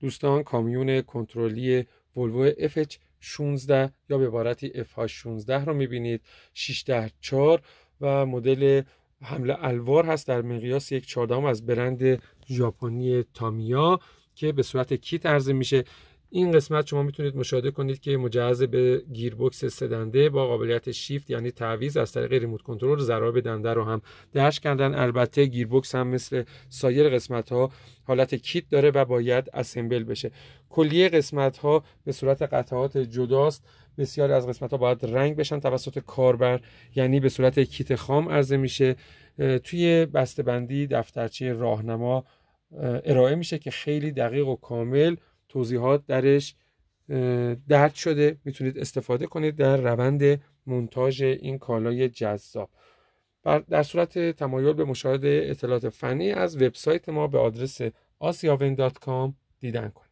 دوستان کامیون کنترلی ولوو FH16 یا به عبارتی FH16 رو میبینید 6 در 4 و مدل حمله الوار هست در مقیاس یک چهاردهم از برند ژاپنی تامیا که به صورت کیت عرضه میشه این قسمت شما میتونید مشاهده کنید که مجهز به گیربکس سدنده با قابلیت شیفت یعنی تعویض از طریق ریموت کنترل ضرب دنده رو هم درش کردن البته گیربکس هم مثل سایر قسمت ها حالت کیت داره و باید اسمبل بشه کلیه قسمت ها به صورت قطعات جداست بسیاری از قسمت ها باید رنگ بشن توسط کاربر یعنی به صورت کیت خام عرضه میشه توی بسته بندی دفترچه راهنما ارائه میشه که خیلی دقیق و کامل توضیحات درش درد شده میتونید استفاده کنید در روند مونتاژ این کالای جذاب در صورت تمایل به مشاهده اطلاعات فنی از وبسایت ما به آدرس asiaven.com دیدن کنید